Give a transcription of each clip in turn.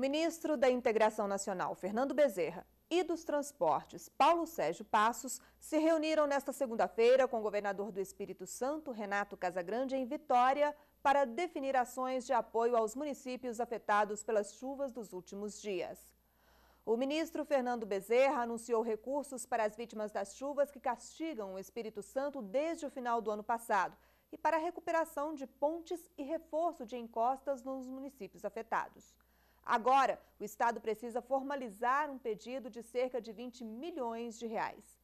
ministro da Integração Nacional, Fernando Bezerra, e dos Transportes, Paulo Sérgio Passos, se reuniram nesta segunda-feira com o governador do Espírito Santo, Renato Casagrande, em Vitória, para definir ações de apoio aos municípios afetados pelas chuvas dos últimos dias. O ministro Fernando Bezerra anunciou recursos para as vítimas das chuvas que castigam o Espírito Santo desde o final do ano passado e para a recuperação de pontes e reforço de encostas nos municípios afetados. Agora, o Estado precisa formalizar um pedido de cerca de 20 milhões de reais.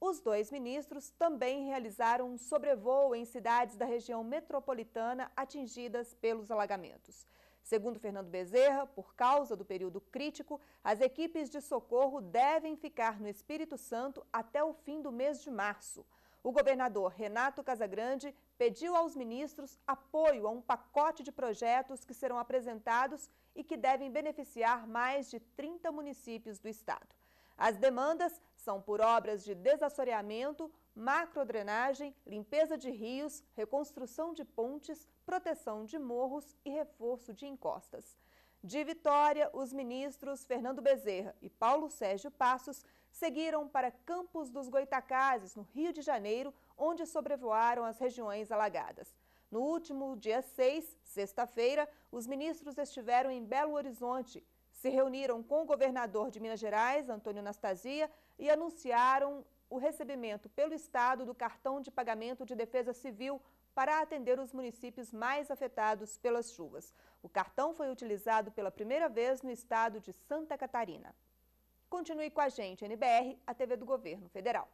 Os dois ministros também realizaram um sobrevoo em cidades da região metropolitana atingidas pelos alagamentos. Segundo Fernando Bezerra, por causa do período crítico, as equipes de socorro devem ficar no Espírito Santo até o fim do mês de março. O governador Renato Casagrande pediu aos ministros apoio a um pacote de projetos que serão apresentados e que devem beneficiar mais de 30 municípios do estado. As demandas são por obras de desassoreamento, macrodrenagem, limpeza de rios, reconstrução de pontes, proteção de morros e reforço de encostas. De Vitória, os ministros Fernando Bezerra e Paulo Sérgio Passos seguiram para Campos dos Goitacazes, no Rio de Janeiro, onde sobrevoaram as regiões alagadas. No último dia 6, sexta-feira, os ministros estiveram em Belo Horizonte, se reuniram com o governador de Minas Gerais, Antônio Anastasia, e anunciaram o recebimento pelo Estado do cartão de pagamento de defesa civil para atender os municípios mais afetados pelas chuvas. O cartão foi utilizado pela primeira vez no estado de Santa Catarina. Continue com a gente, NBR, a TV do Governo Federal.